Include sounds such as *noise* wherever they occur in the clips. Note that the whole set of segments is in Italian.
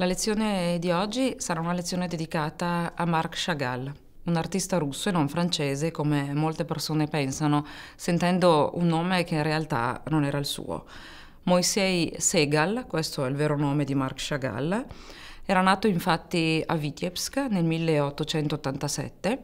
La lezione di oggi sarà una lezione dedicata a Marc Chagall, un artista russo e non francese come molte persone pensano, sentendo un nome che in realtà non era il suo. Moisei Segal, questo è il vero nome di Marc Chagall, era nato infatti a Vitebsk nel 1887,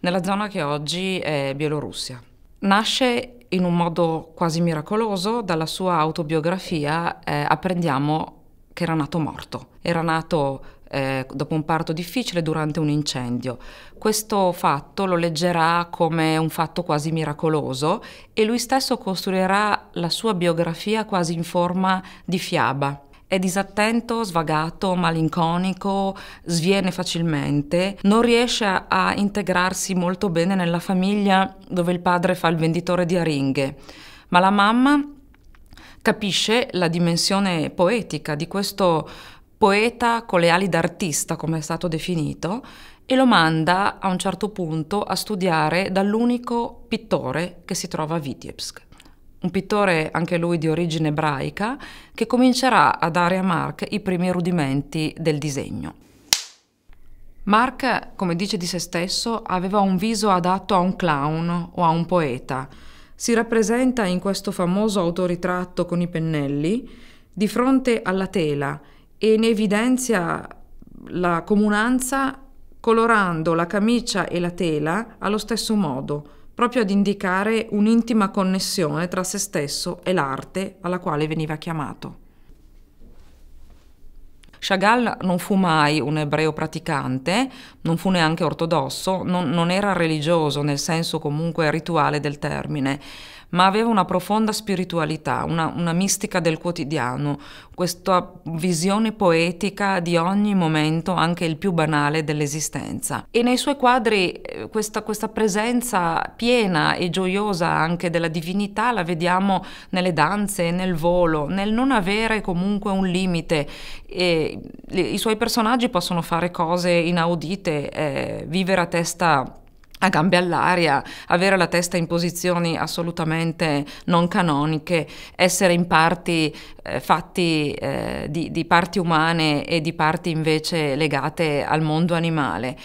nella zona che oggi è Bielorussia. Nasce in un modo quasi miracoloso, dalla sua autobiografia eh, apprendiamo che era nato morto, era nato eh, dopo un parto difficile durante un incendio. Questo fatto lo leggerà come un fatto quasi miracoloso e lui stesso costruirà la sua biografia quasi in forma di fiaba. È disattento, svagato, malinconico, sviene facilmente, non riesce a integrarsi molto bene nella famiglia dove il padre fa il venditore di aringhe, ma la mamma capisce la dimensione poetica di questo poeta con le ali d'artista, come è stato definito, e lo manda a un certo punto a studiare dall'unico pittore che si trova a Vitebsk. Un pittore anche lui di origine ebraica che comincerà a dare a Mark i primi rudimenti del disegno. Mark, come dice di se stesso, aveva un viso adatto a un clown o a un poeta si rappresenta in questo famoso autoritratto con i pennelli di fronte alla tela e ne evidenzia la comunanza colorando la camicia e la tela allo stesso modo, proprio ad indicare un'intima connessione tra se stesso e l'arte alla quale veniva chiamato. Chagall non fu mai un ebreo praticante, non fu neanche ortodosso, non, non era religioso nel senso comunque rituale del termine, ma aveva una profonda spiritualità, una, una mistica del quotidiano, questa visione poetica di ogni momento, anche il più banale dell'esistenza. E nei suoi quadri eh, questa, questa presenza piena e gioiosa anche della divinità la vediamo nelle danze, nel volo, nel non avere comunque un limite e i suoi personaggi possono fare cose inaudite, eh, vivere a testa a gambe all'aria, avere la testa in posizioni assolutamente non canoniche, essere in parti eh, fatti eh, di, di, parti umane e di parti invece legate al mondo animale.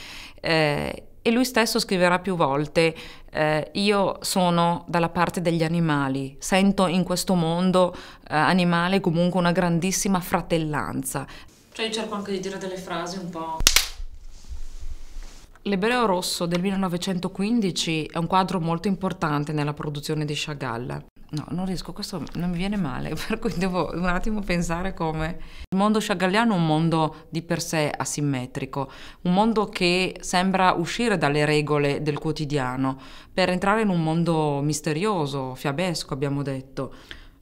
Eh, e lui stesso scriverà più volte, eh, io sono dalla parte degli animali, sento in questo mondo eh, animale comunque una grandissima fratellanza. Cioè io cerco anche di dire delle frasi un po'... L'Ebreo Rosso del 1915 è un quadro molto importante nella produzione di Chagall no, non riesco, questo non mi viene male, *laughs* per cui devo un attimo pensare come... Il mondo sciagalliano è un mondo di per sé asimmetrico, un mondo che sembra uscire dalle regole del quotidiano per entrare in un mondo misterioso, fiabesco abbiamo detto.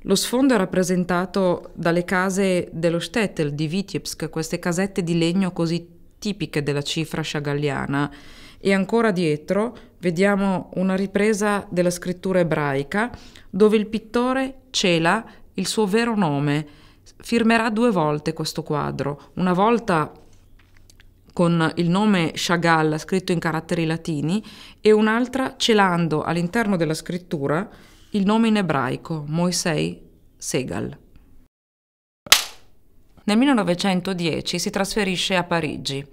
Lo sfondo è rappresentato dalle case dello Shtetl di Vitebsk, queste casette di legno così tipiche della cifra sciagalliana, e ancora dietro vediamo una ripresa della scrittura ebraica dove il pittore cela il suo vero nome. Firmerà due volte questo quadro, una volta con il nome Chagall scritto in caratteri latini e un'altra celando all'interno della scrittura il nome in ebraico Moisei Segal. Nel 1910 si trasferisce a Parigi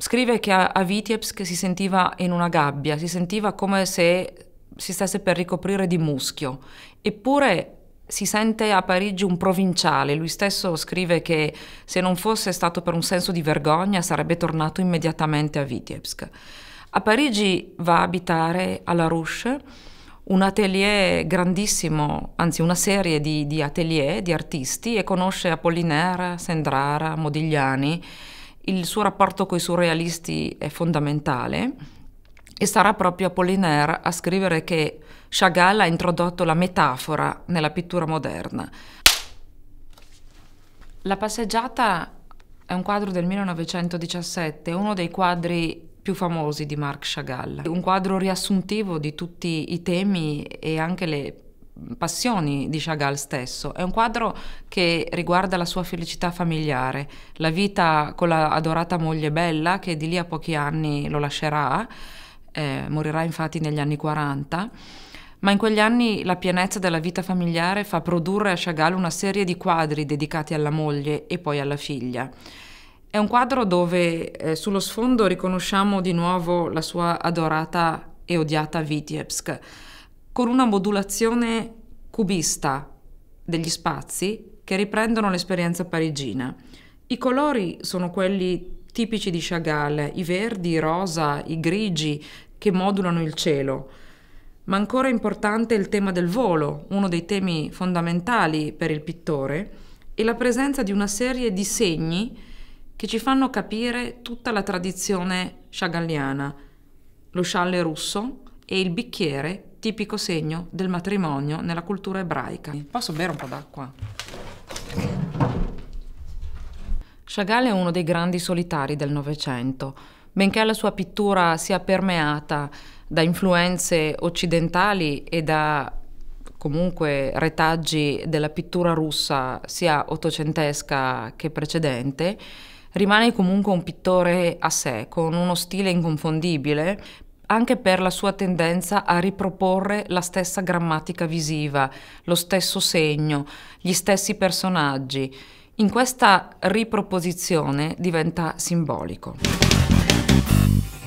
Scrive che a, a Vitebsk si sentiva in una gabbia, si sentiva come se si stesse per ricoprire di muschio, eppure si sente a Parigi un provinciale, lui stesso scrive che se non fosse stato per un senso di vergogna sarebbe tornato immediatamente a Vitebsk. A Parigi va a abitare alla Rouche, un atelier grandissimo, anzi una serie di, di atelier, di artisti, e conosce Apollinaire, Sendrara, Modigliani, il suo rapporto con i surrealisti è fondamentale e sarà proprio Apollinaire a scrivere che Chagall ha introdotto la metafora nella pittura moderna. La passeggiata è un quadro del 1917, uno dei quadri più famosi di Marc Chagall, un quadro riassuntivo di tutti i temi e anche le passioni di Chagall stesso. È un quadro che riguarda la sua felicità familiare, la vita con la adorata moglie Bella che di lì a pochi anni lo lascerà, eh, morirà infatti negli anni 40. Ma in quegli anni la pienezza della vita familiare fa produrre a Chagall una serie di quadri dedicati alla moglie e poi alla figlia. È un quadro dove eh, sullo sfondo riconosciamo di nuovo la sua adorata e odiata Vitebsk con una modulazione cubista degli spazi che riprendono l'esperienza parigina. I colori sono quelli tipici di Chagall, i verdi, i rosa, i grigi che modulano il cielo. Ma ancora importante è il tema del volo, uno dei temi fondamentali per il pittore, e la presenza di una serie di segni che ci fanno capire tutta la tradizione chagalliana. Lo scialle russo e il bicchiere tipico segno del matrimonio nella cultura ebraica. Posso bere un po' d'acqua? Chagall è uno dei grandi solitari del Novecento. Benché la sua pittura sia permeata da influenze occidentali e da comunque retaggi della pittura russa sia ottocentesca che precedente, rimane comunque un pittore a sé, con uno stile inconfondibile, anche per la sua tendenza a riproporre la stessa grammatica visiva, lo stesso segno, gli stessi personaggi. In questa riproposizione diventa simbolico.